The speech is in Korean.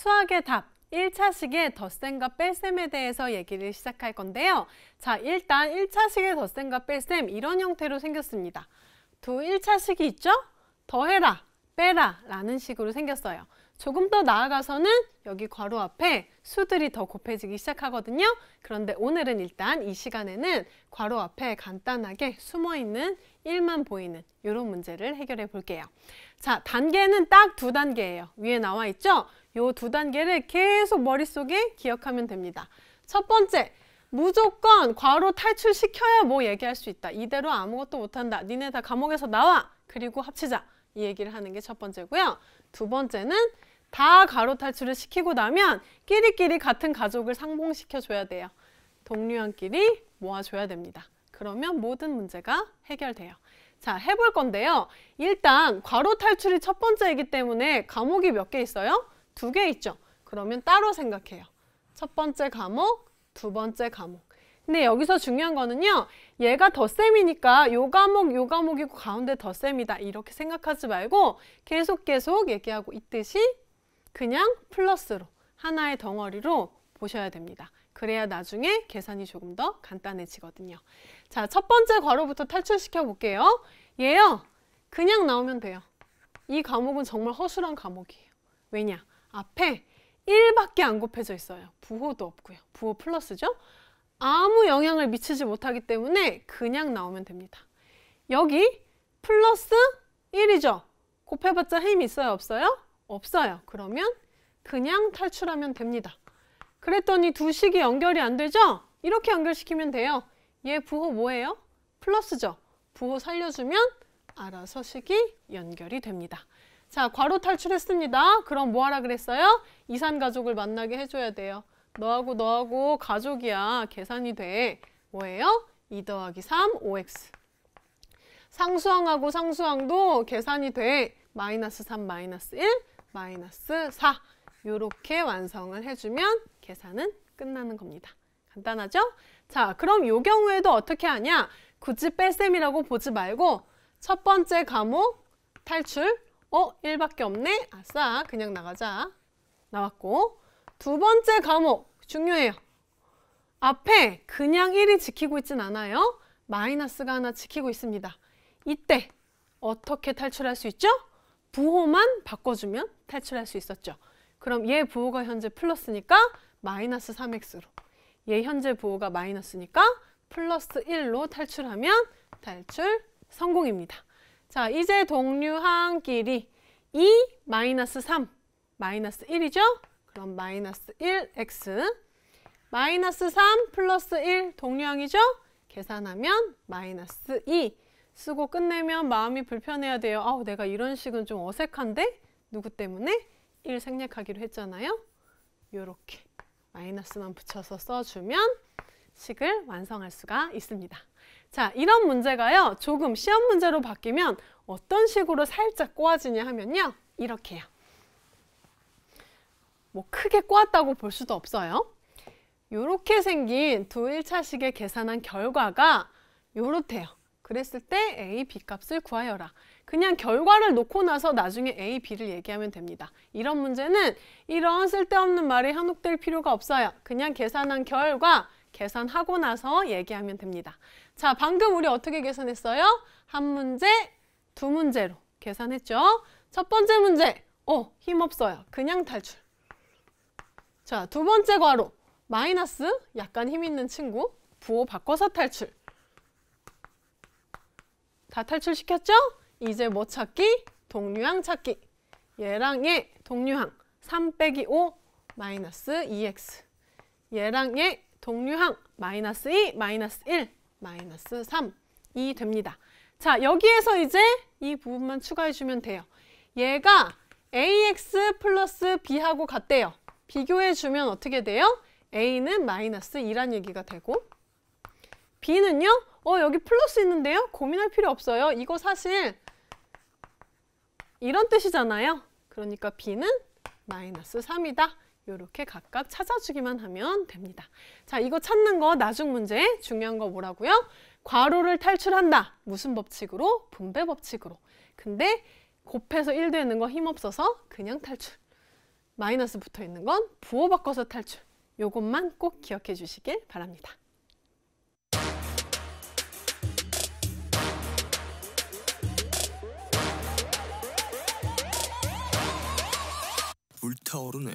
수학의 답 1차식의 덧셈과 뺄셈에 대해서 얘기를 시작할 건데요. 자, 일단 1차식의 덧셈과 뺄셈 이런 형태로 생겼습니다. 두 1차식이 있죠? 더해라, 빼라 라는 식으로 생겼어요. 조금 더 나아가서는 여기 괄호 앞에 수들이 더 곱해지기 시작하거든요. 그런데 오늘은 일단 이 시간에는 괄호 앞에 간단하게 숨어있는 1만 보이는 이런 문제를 해결해 볼게요. 자, 단계는 딱 두 단계예요. 위에 나와 있죠? 요두 단계를 계속 머릿속에 기억하면 됩니다. 첫 번째, 무조건 과로 탈출시켜야 뭐 얘기할 수 있다. 이대로 아무것도 못한다. 니네 다 감옥에서 나와. 그리고 합치자. 이 얘기를 하는 게 첫 번째고요. 두 번째는 다 가로 탈출을 시키고 나면 끼리끼리 같은 가족을 상봉시켜줘야 돼요. 동료형끼리 모아줘야 됩니다. 그러면 모든 문제가 해결돼요. 자, 해볼 건데요. 일단 과로 탈출이 첫 번째이기 때문에 감옥이 몇 개 있어요? 두개 있죠. 그러면 따로 생각해요. 첫 번째 과목, 두 번째 과목. 근데 여기서 중요한 거는요. 얘가 덧셈이니까 요 과목, 요 과목이고 가운데 덧셈이다. 이렇게 생각하지 말고 계속 계속 얘기하고 있듯이 그냥 플러스로 하나의 덩어리로 보셔야 됩니다. 그래야 나중에 계산이 조금 더 간단해지거든요. 자, 첫 번째 과로부터 탈출시켜 볼게요. 얘요. 그냥 나오면 돼요. 이 과목은 정말 허술한 과목이에요. 왜냐? 앞에 1밖에 안 곱해져 있어요. 부호도 없고요. 부호 플러스죠. 아무 영향을 미치지 못하기 때문에 그냥 나오면 됩니다. 여기 플러스 1이죠. 곱해봤자 힘이 있어요? 없어요? 없어요. 그러면 그냥 탈출하면 됩니다. 그랬더니 두 식이 연결이 안 되죠? 이렇게 연결시키면 돼요. 얘 부호 뭐예요? 플러스죠. 부호 살려주면 알아서 식이 연결이 됩니다. 자, 과로 탈출했습니다. 그럼 뭐 하라 그랬어요? 이산 가족을 만나게 해줘야 돼요. 너하고 너하고 가족이야. 계산이 돼. 뭐예요? 2 더하기 3, 5x. 상수항하고 상수항도 계산이 돼. 마이너스 3, 마이너스 1, 마이너스 4. 이렇게 완성을 해주면 계산은 끝나는 겁니다. 간단하죠? 자, 그럼 이 경우에도 어떻게 하냐? 굳이 뺄셈이라고 보지 말고 첫 번째 과목 탈출 어? 1밖에 없네? 아싸 그냥 나가자 나왔고 두 번째 과목 중요해요 앞에 그냥 1이 지키고 있진 않아요 마이너스가 하나 지키고 있습니다 이때 어떻게 탈출할 수 있죠? 부호만 바꿔주면 탈출할 수 있었죠 그럼 얘 부호가 현재 플러스니까 마이너스 3x로 얘 현재 부호가 마이너스니까 플러스 1로 탈출하면 탈출 성공입니다 자, 이제 동류항끼리 2 마이너스 3 마이너스 1이죠? 그럼 마이너스 1x 마이너스 3 플러스 1 동류항이죠? 계산하면 마이너스 2 쓰고 끝내면 마음이 불편해야 돼요. 아우 내가 이런 식은 좀 어색한데? 누구 때문에? 1 생략하기로 했잖아요. 이렇게 마이너스만 붙여서 써주면 식을 완성할 수가 있습니다. 자, 이런 문제가요. 조금 시험 문제로 바뀌면 어떤 식으로 살짝 꼬아지냐 하면요. 이렇게요. 뭐 크게 꼬았다고 볼 수도 없어요. 요렇게 생긴 두1차식의 계산한 결과가 요렇대요. 그랬을 때 A, B 값을 구하여라. 그냥 결과를 놓고 나서 나중에 A, B를 얘기하면 됩니다. 이런 문제는 이런 쓸데없는 말에 현혹될 필요가 없어요. 그냥 계산한 결과 계산하고 나서 얘기하면 됩니다. 자, 방금 우리 어떻게 계산했어요? 한 문제, 두 문제로 계산했죠. 첫 번째 문제, 어, 힘없어요. 그냥 탈출. 자, 두 번째 과로, 마이너스, 약간 힘있는 친구, 부호 바꿔서 탈출. 다 탈출시켰죠? 이제 뭐 찾기? 동류항 찾기. 얘랑 얘, 동류항. 3 빼기 5, 마이너스 2x. 얘랑 얘, 동류항. 마이너스 2, 마이너스 1. 마이너스 3이 됩니다. 자, 여기에서 이제 이 부분만 추가해주면 돼요. 얘가 ax 플러스 b하고 같대요. 비교해주면 어떻게 돼요? a는 마이너스 2란 얘기가 되고 b는요? 어 여기 플러스 있는데요? 고민할 필요 없어요. 이거 사실 이런 뜻이잖아요. 그러니까 b는 마이너스 3이다. 이렇게 각각 찾아주기만 하면 됩니다. 자, 이거 찾는 거 나중 문제 중요한 거 뭐라고요? 과로를 탈출한다. 무슨 법칙으로? 분배 법칙으로. 근데 곱해서 1 되는 거 힘없어서 그냥 탈출. 마이너스 붙어 있는 건 부호 바꿔서 탈출. 요것만 꼭 기억해 주시길 바랍니다. 불타오르네.